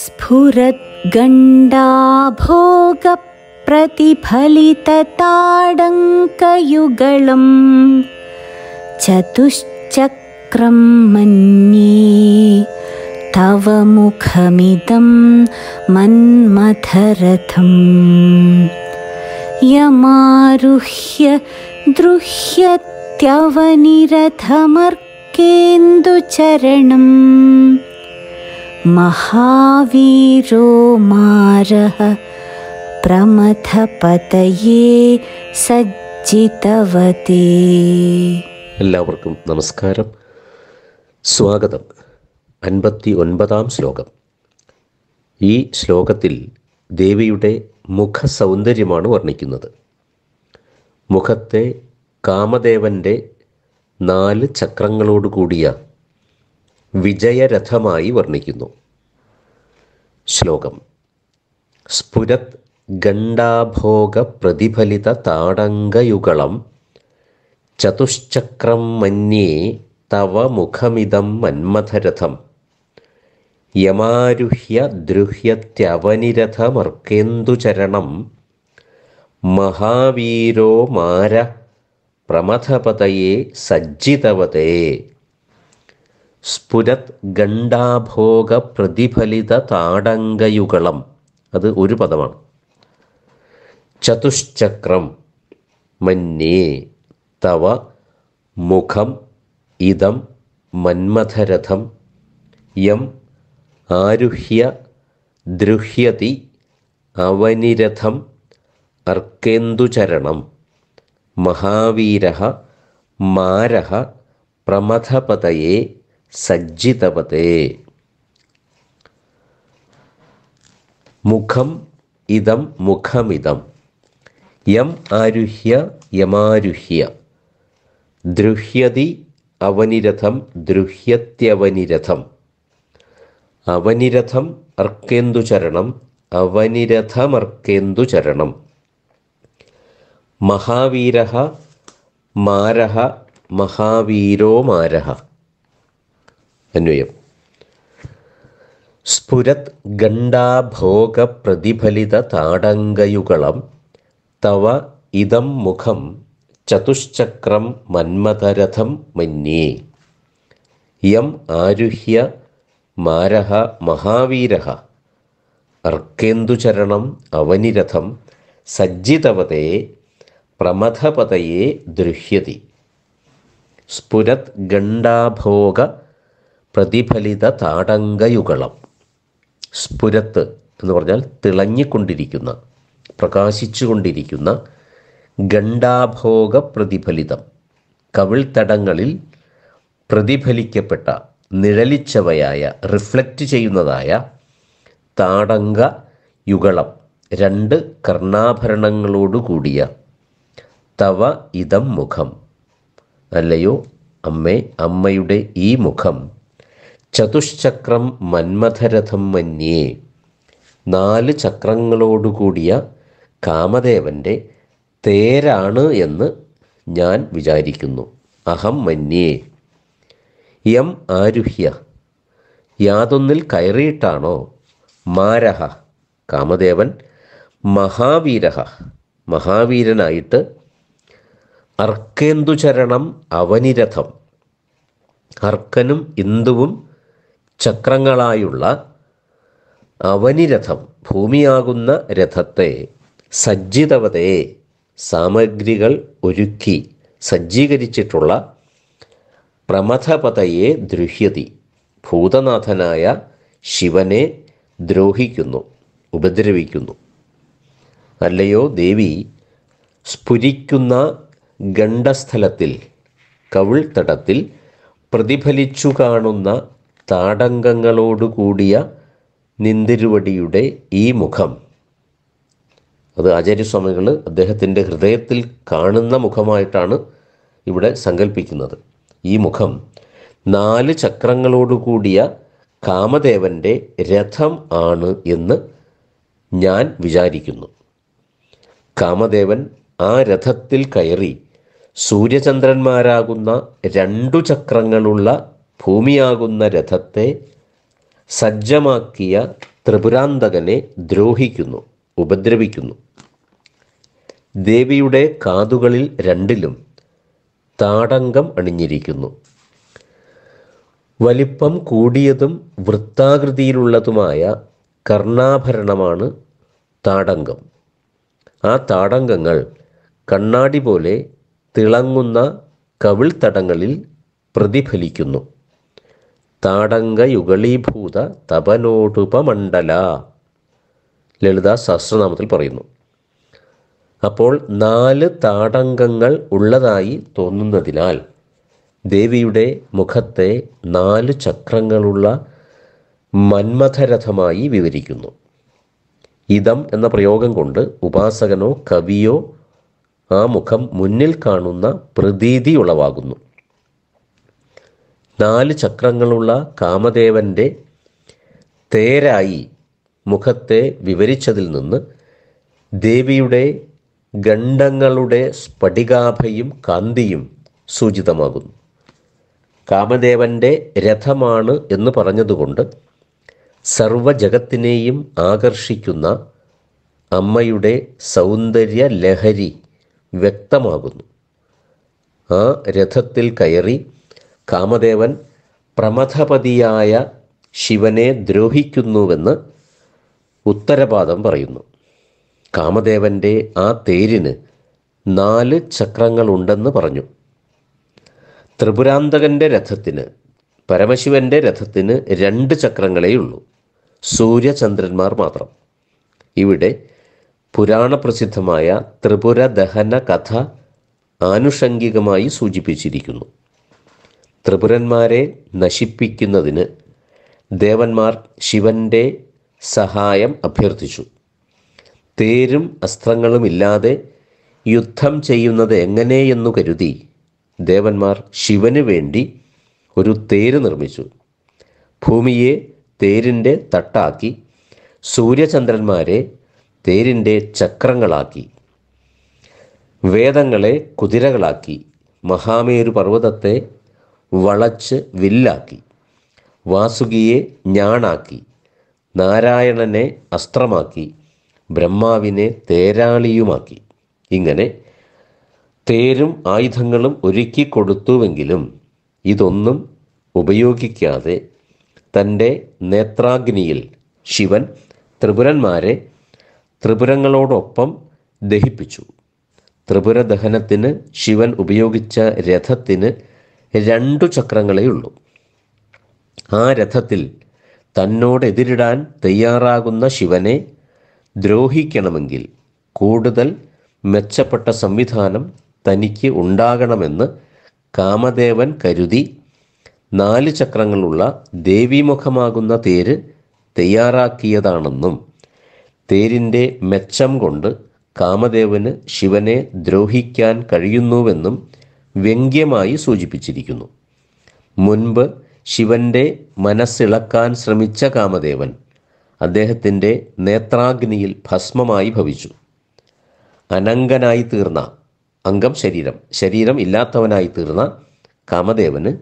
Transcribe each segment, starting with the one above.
स्फुरद्गण्डाभोगप्रतिफलितताडङ्कयुगलम् चतुश्चक्रं मन्ये तव मुखमिदं मन्मथरथम् यमारुह्य दृह्यत्यवनिरथमर्केन्दुचरणम् മഹാവീരോ മാര പ്രമഥപതയെ സജ്ജിതവതേ എല്ലാവർക്കും നമസ്കാരം സ്വാഗതം അൻപത്തി ഒൻപതാം ശ്ലോകം ഈ ശ്ലോകത്തിൽ ദേവിയുടെ മുഖസൗന്ദര്യമാണ് വർണ്ണിക്കുന്നത് മുഖത്തെ കാമദേവൻ്റെ നാല് ചക്രങ്ങളോട് കൂടിയ വിജയരഥമായി വർണ്ണിക്കുന്നു ശ്ലോകം സ്ഫുരത് ഗണ്ടാഭോഗ പ്രതിഫലിത താടങ്കയുഗളം ചതുശ്ചക്രം മന്യേ തവ മുഖമിതം മന്മഥരഥം യമാരുഹ്യ ദ്രുഹ്യത്യവനിരഥമർക്കേന്ദുചരണം മഹാവീരോ മാര പ്രമഥപതയെ സജ്ജിതവതേ സ്ഫുരത് ഗണ്ഡാഭോഗ പ്രതിഫലിത താടങ്കയുകളം അത് ഒരു പദമാണ് ചതുശ്ചക്രം മന്യേ തവ മുഖം ഇതം മന്മഥരഥം യം ആരുഹ്യ ദ്രുഹ്യതി അവനിരഥം അർക്കേന്ദുചരണം മഹാവീര മാരഹ പ്രമഥപതയെ സജ്ജിതപതേ മുഖം ഇതം മുഖമിതം യം ആരുഹ്യ യമാരുഹ്യ ദ്രുഹ്യതി അവനിരഥം ദ്രുഹ്യത്യവനിരഥം അവനിരഥം അർക്കേന്ദുചരണം അവനിരഥമർക്കേന്ദുചരണം മഹാവീര മാര മഹാവീരോ മാര അന്വയം സ്ഫുരത് പ്രതിഫലിത താടങ്കയുകളം തവ ഇതം മുഖം ചതുശ്ചക്രം മന്മഥരഥം മന്യേ യം ആരുഹ്യ മാരഹ മഹാവീര അർക്കേന്ദുചരണം അവനിരഥം സജ്ജിതപതയെ പ്രമഥപതയെ ദൃഹ്യതി സ്ഫുരത് ഗണ്ഡാഭോഗ പ്രതിഫലിത താടങ്കയുകളം സ്ഫുരത്ത് എന്ന് പറഞ്ഞാൽ തിളങ്ങിക്കൊണ്ടിരിക്കുന്ന പ്രകാശിച്ചുകൊണ്ടിരിക്കുന്ന ഗണ്ഡാഭോഗ പ്രതിഫലിതം കവിൾത്തടങ്ങളിൽ പ്രതിഫലിക്കപ്പെട്ട നിഴലിച്ചവയായ റിഫ്ലക്റ്റ് ചെയ്യുന്നതായ താടങ്ക യുഗളം രണ്ട് കർണാഭരണങ്ങളോടുകൂടിയ തവ ഇതം മുഖം അല്ലയോ അമ്മേ അമ്മയുടെ ഈ മുഖം ചതുശ്ചക്രം മന്മഥരഥം മന്യേ നാല് ചക്രങ്ങളോടുകൂടിയ കാമദേവൻ്റെ തേരാണ് എന്ന് ഞാൻ വിചാരിക്കുന്നു അഹം മന്യേ യം ആരുഹ്യ യാതൊന്നിൽ കയറിയിട്ടാണോ മാരഹ കാമദേവൻ മഹാവീരഹ മഹാവീരനായിട്ട് അർക്കേന്ദുചരണം അവനിരഥം അർക്കനും ഇന്ദുവും ചക്രങ്ങളായുള്ള അവനിരഥം ഭൂമിയാകുന്ന രഥത്തെ സജ്ജിതവതയെ സാമഗ്രികൾ ഒരുക്കി സജ്ജീകരിച്ചിട്ടുള്ള പ്രമഥപതയെ ദ്രുഹ്യതി ഭൂതനാഥനായ ശിവനെ ദ്രോഹിക്കുന്നു ഉപദ്രവിക്കുന്നു അല്ലയോ ദേവി സ്ഫുരിക്കുന്ന ഗണ്ഡസ്ഥലത്തിൽ കവിൾത്തടത്തിൽ പ്രതിഫലിച്ചു കാണുന്ന താടങ്കങ്ങളോടുകൂടിയ നിന്തിരുവടിയുടെ ഈ മുഖം അത് ആചാര്യസ്വാമികൾ അദ്ദേഹത്തിൻ്റെ ഹൃദയത്തിൽ കാണുന്ന മുഖമായിട്ടാണ് ഇവിടെ സങ്കല്പിക്കുന്നത് ഈ മുഖം നാല് ചക്രങ്ങളോടുകൂടിയ കാമദേവൻ്റെ രഥം ആണ് എന്ന് ഞാൻ വിചാരിക്കുന്നു കാമദേവൻ ആ രഥത്തിൽ കയറി സൂര്യചന്ദ്രന്മാരാകുന്ന രണ്ടു ചക്രങ്ങളുള്ള ഭൂമിയാകുന്ന രഥത്തെ സജ്ജമാക്കിയ ത്രിപുരാന്തകനെ ദ്രോഹിക്കുന്നു ഉപദ്രവിക്കുന്നു ദേവിയുടെ കാതുകളിൽ രണ്ടിലും താടങ്കം അണിഞ്ഞിരിക്കുന്നു വലിപ്പം കൂടിയതും വൃത്താകൃതിയിലുള്ളതുമായ കർണാഭരണമാണ് താടങ്കം ആ താടങ്കങ്ങൾ കണ്ണാടി പോലെ തിളങ്ങുന്ന കവിൾത്തടങ്ങളിൽ പ്രതിഫലിക്കുന്നു താടങ്കയുഗളീഭൂത തപനോടുപമണ്ഡല ലളിതാ സഹസ്രനാമത്തിൽ പറയുന്നു അപ്പോൾ നാല് താടങ്കങ്ങൾ ഉള്ളതായി തോന്നുന്നതിനാൽ ദേവിയുടെ മുഖത്തെ നാല് ചക്രങ്ങളുള്ള മന്മഥരഥമായി വിവരിക്കുന്നു ഇതം എന്ന പ്രയോഗം കൊണ്ട് ഉപാസകനോ കവിയോ ആ മുഖം മുന്നിൽ കാണുന്ന പ്രതീതി ഉളവാകുന്നു നാല് ചക്രങ്ങളുള്ള കാമദേവൻ്റെ തേരായി മുഖത്തെ വിവരിച്ചതിൽ നിന്ന് ദേവിയുടെ ഗണ്ഡങ്ങളുടെ സ്ഫടികാഭയും കാന്തിയും സൂചിതമാകുന്നു കാമദേവൻ്റെ രഥമാണ് എന്ന് പറഞ്ഞതുകൊണ്ട് സർവജഗത്തിനെയും ആകർഷിക്കുന്ന അമ്മയുടെ സൗന്ദര്യ ലഹരി വ്യക്തമാകുന്നു ആ രഥത്തിൽ കയറി കാമദേവൻ പ്രമഥപതിയായ ശിവനെ ദ്രോഹിക്കുന്നുവെന്ന് ഉത്തരപാദം പറയുന്നു കാമദേവൻ്റെ ആ തേരിന് നാല് ചക്രങ്ങളുണ്ടെന്ന് പറഞ്ഞു ത്രിപുരാന്തകൻ്റെ രഥത്തിന് പരമശിവൻ്റെ രഥത്തിന് രണ്ട് ചക്രങ്ങളേ ഉള്ളൂ സൂര്യചന്ദ്രന്മാർ മാത്രം ഇവിടെ പുരാണപ്രസിദ്ധമായ ത്രിപുര ദഹന കഥ ആനുഷംഗികമായി സൂചിപ്പിച്ചിരിക്കുന്നു ത്രിപുരന്മാരെ നശിപ്പിക്കുന്നതിന് ദേവന്മാർ ശിവൻ്റെ സഹായം അഭ്യർത്ഥിച്ചു തേരും അസ്ത്രങ്ങളുമില്ലാതെ യുദ്ധം ചെയ്യുന്നത് എങ്ങനെയെന്നു കരുതി ദേവന്മാർ ശിവന് വേണ്ടി ഒരു തേര് നിർമ്മിച്ചു ഭൂമിയെ തേരിൻ്റെ തട്ടാക്കി സൂര്യചന്ദ്രന്മാരെ തേരിൻ്റെ ചക്രങ്ങളാക്കി വേദങ്ങളെ കുതിരകളാക്കി മഹാമേരു പർവ്വതത്തെ വളച്ച് വില്ലാക്കി വാസുകിയെ ഞാണാക്കി നാരായണനെ അസ്ത്രമാക്കി ബ്രഹ്മാവിനെ തേരാളിയുമാക്കി ഇങ്ങനെ തേരും ആയുധങ്ങളും ഒരുക്കി കൊടുത്തുവെങ്കിലും ഇതൊന്നും ഉപയോഗിക്കാതെ തൻ്റെ നേത്രാഗ്നിയിൽ ശിവൻ ത്രിപുരന്മാരെ ത്രിപുരങ്ങളോടൊപ്പം ദഹിപ്പിച്ചു ത്രിപുര ദഹനത്തിന് ശിവൻ ഉപയോഗിച്ച രഥത്തിന് രണ്ടു ചക്രങ്ങളേ ഉള്ളൂ ആ രഥത്തിൽ തന്നോട് എതിരിടാൻ തയ്യാറാകുന്ന ശിവനെ ദ്രോഹിക്കണമെങ്കിൽ കൂടുതൽ മെച്ചപ്പെട്ട സംവിധാനം തനിക്ക് ഉണ്ടാകണമെന്ന് കാമദേവൻ കരുതി നാല് ചക്രങ്ങളുള്ള ദേവീമുഖമാകുന്ന തേര് തയ്യാറാക്കിയതാണെന്നും തേരിൻ്റെ മെച്ചം കൊണ്ട് കാമദേവന് ശിവനെ ദ്രോഹിക്കാൻ കഴിയുന്നുവെന്നും വ്യംഗ്യമായി സൂചിപ്പിച്ചിരിക്കുന്നു മുൻപ് ശിവന്റെ മനസ്സിളക്കാൻ ശ്രമിച്ച കാമദേവൻ അദ്ദേഹത്തിൻ്റെ നേത്രാഗ്നിയിൽ ഭസ്മമായി ഭവിച്ചു അനങ്കനായി തീർന്ന അംഗം ശരീരം ശരീരം ഇല്ലാത്തവനായി തീർന്ന കാമദേവന്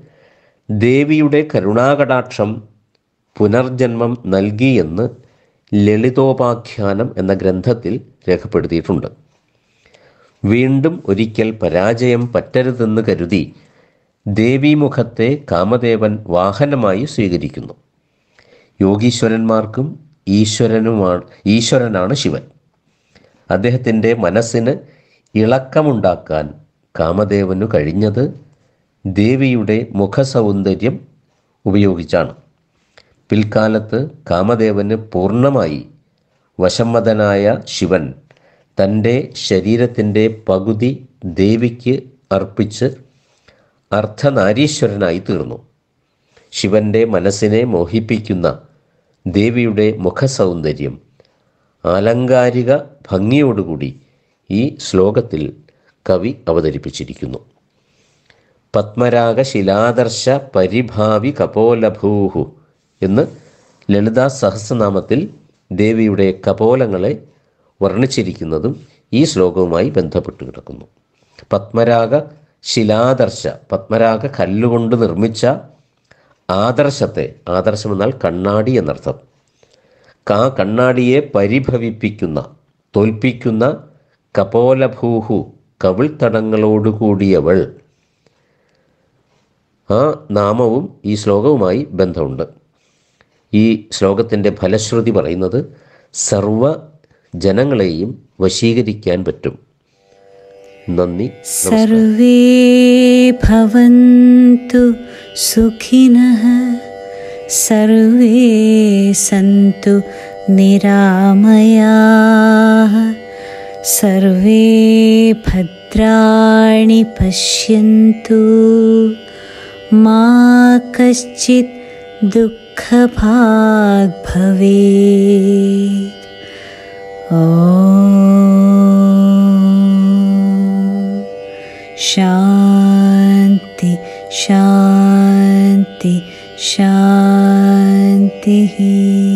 ദേവിയുടെ കരുണാകടാക്ഷം പുനർജന്മം നൽകിയെന്ന് ലളിതോപാഖ്യാനം എന്ന ഗ്രന്ഥത്തിൽ രേഖപ്പെടുത്തിയിട്ടുണ്ട് വീണ്ടും ഒരിക്കൽ പരാജയം പറ്റരുതെന്ന് കരുതി ദേവീമുഖത്തെ കാമദേവൻ വാഹനമായി സ്വീകരിക്കുന്നു യോഗീശ്വരന്മാർക്കും ഈശ്വരനുമാണ് ഈശ്വരനാണ് ശിവൻ അദ്ദേഹത്തിൻ്റെ മനസ്സിന് ഇളക്കമുണ്ടാക്കാൻ കാമദേവനു കഴിഞ്ഞത് ദേവിയുടെ മുഖസൗന്ദര്യം ഉപയോഗിച്ചാണ് പിൽക്കാലത്ത് കാമദേവന് പൂർണ്ണമായി വശമ്മതനായ ശിവൻ തൻ്റെ ശരീരത്തിൻ്റെ പകുതി ദേവിക്ക് അർപ്പിച്ച് അർദ്ധനാരീശ്വരനായി തീർന്നു ശിവന്റെ മനസ്സിനെ മോഹിപ്പിക്കുന്ന ദേവിയുടെ മുഖസൗന്ദര്യം ആലങ്കാരിക ഭംഗിയോടുകൂടി ഈ ശ്ലോകത്തിൽ കവി അവതരിപ്പിച്ചിരിക്കുന്നു പത്മരാഗ ശിലാദർശ പരിഭാവി കപോലഭൂഹു എന്ന് ലളിതാ സഹസ്രനാമത്തിൽ ദേവിയുടെ കപോലങ്ങളെ വർണ്ണിച്ചിരിക്കുന്നതും ഈ ശ്ലോകവുമായി ബന്ധപ്പെട്ട് കിടക്കുന്നു പത്മരാഗ ശിലാദർശ പത്മരാഗ കല്ലുകൊണ്ട് നിർമ്മിച്ച ആദർശത്തെ ആദർശം എന്നാൽ കണ്ണാടി എന്നർത്ഥം കാ കണ്ണാടിയെ പരിഭവിപ്പിക്കുന്ന തോൽപ്പിക്കുന്ന കപോലഭൂഹു കവിൾത്തടങ്ങളോടുകൂടിയവൾ ആ നാമവും ഈ ശ്ലോകവുമായി ബന്ധമുണ്ട് ഈ ശ്ലോകത്തിൻ്റെ ഫലശ്രുതി പറയുന്നത് സർവ जनग्यं वशीकरिकान् परं सर्वे भवन्तु सुखिनः सर्वे सन्तु निरामयाः सर्वे भद्राणि पश्यन्तु मा कश्चित् दुःखभाग् भवे शान्ति शान्ति शान्तिः